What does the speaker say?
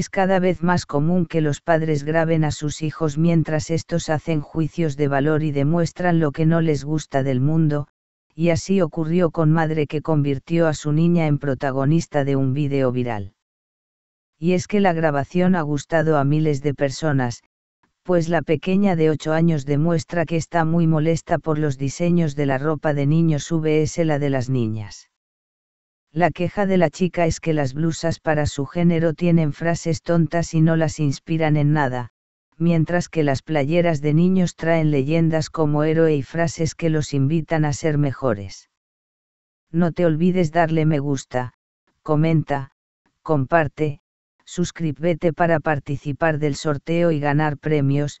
Es cada vez más común que los padres graben a sus hijos mientras estos hacen juicios de valor y demuestran lo que no les gusta del mundo, y así ocurrió con madre que convirtió a su niña en protagonista de un video viral. Y es que la grabación ha gustado a miles de personas, pues la pequeña de 8 años demuestra que está muy molesta por los diseños de la ropa de niños vs la de las niñas. La queja de la chica es que las blusas para su género tienen frases tontas y no las inspiran en nada, mientras que las playeras de niños traen leyendas como héroe y frases que los invitan a ser mejores. No te olvides darle me gusta, comenta, comparte, suscríbete para participar del sorteo y ganar premios,